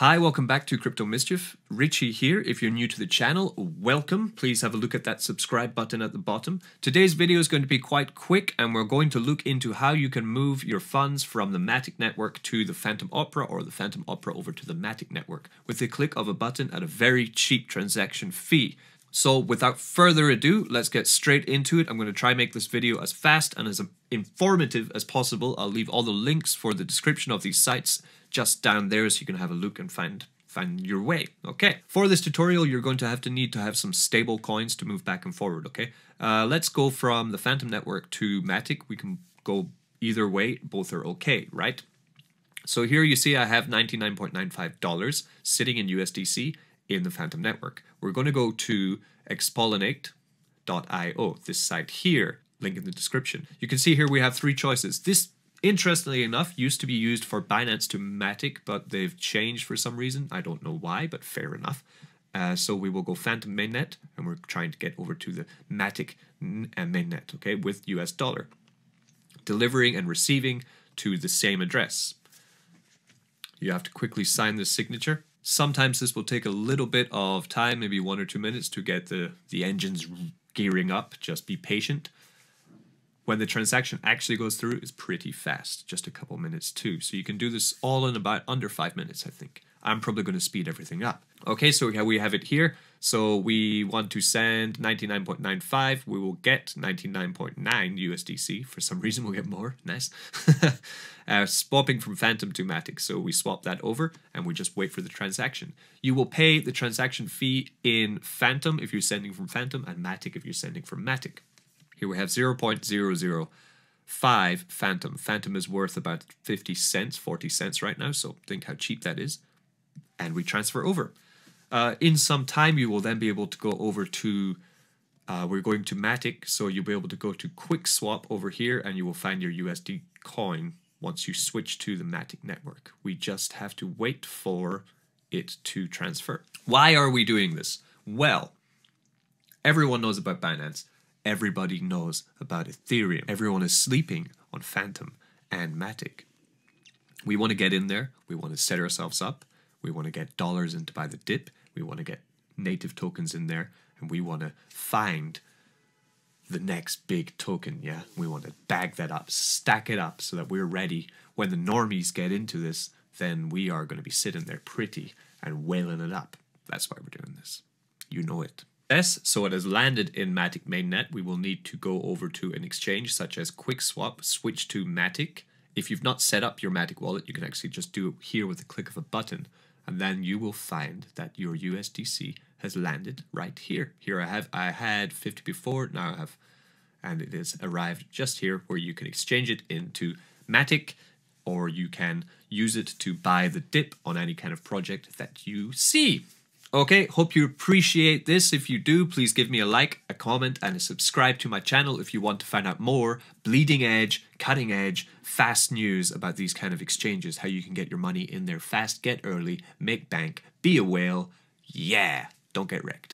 Hi, welcome back to Crypto Mischief. Richie here. If you're new to the channel, welcome. Please have a look at that subscribe button at the bottom. Today's video is going to be quite quick and we're going to look into how you can move your funds from the Matic network to the Phantom Opera or the Phantom Opera over to the Matic network with the click of a button at a very cheap transaction fee. So without further ado, let's get straight into it. I'm going to try make this video as fast and as informative as possible. I'll leave all the links for the description of these sites just down there so you can have a look and find find your way, okay? For this tutorial, you're going to have to need to have some stable coins to move back and forward, okay? Uh, let's go from the Phantom Network to Matic. We can go either way, both are okay, right? So here you see I have $99.95 sitting in USDC in the Phantom network. We're going to go to expollinate.io, this site here, link in the description. You can see here we have three choices. This, interestingly enough, used to be used for Binance to Matic, but they've changed for some reason. I don't know why, but fair enough. Uh, so we will go Phantom mainnet, and we're trying to get over to the Matic uh, mainnet, okay, with US dollar. Delivering and receiving to the same address. You have to quickly sign the signature Sometimes this will take a little bit of time, maybe one or two minutes to get the, the engines gearing up. Just be patient. When the transaction actually goes through, it's pretty fast, just a couple minutes too. So you can do this all in about under five minutes, I think. I'm probably going to speed everything up. Okay, so we have it here. So we want to send 99.95. We will get 99.9 .9 USDC. For some reason, we'll get more. Nice. uh, swapping from Phantom to Matic. So we swap that over and we just wait for the transaction. You will pay the transaction fee in Phantom if you're sending from Phantom and Matic if you're sending from Matic. Here we have 0.00 five phantom phantom is worth about 50 cents 40 cents right now so think how cheap that is and we transfer over. Uh, in some time, you will then be able to go over to, uh, we're going to Matic, so you'll be able to go to Quick Swap over here and you will find your USD coin once you switch to the Matic network. We just have to wait for it to transfer. Why are we doing this? Well, everyone knows about Binance. Everybody knows about Ethereum. Everyone is sleeping on Phantom and Matic. We want to get in there. We want to set ourselves up. We want to get dollars into buy the dip. We want to get native tokens in there, and we want to find the next big token. Yeah, we want to bag that up, stack it up, so that we're ready when the normies get into this. Then we are going to be sitting there pretty and whaling it up. That's why we're doing this. You know it. Yes. so it has landed in Matic mainnet. We will need to go over to an exchange such as QuickSwap, switch to Matic. If you've not set up your Matic wallet, you can actually just do it here with the click of a button and then you will find that your USDC has landed right here. Here I have I had 50 before, now I have and it has arrived just here where you can exchange it into Matic or you can use it to buy the dip on any kind of project that you see. Okay, hope you appreciate this. If you do, please give me a like, a comment, and a subscribe to my channel if you want to find out more bleeding edge, cutting edge, fast news about these kind of exchanges, how you can get your money in there fast, get early, make bank, be a whale. Yeah, don't get wrecked.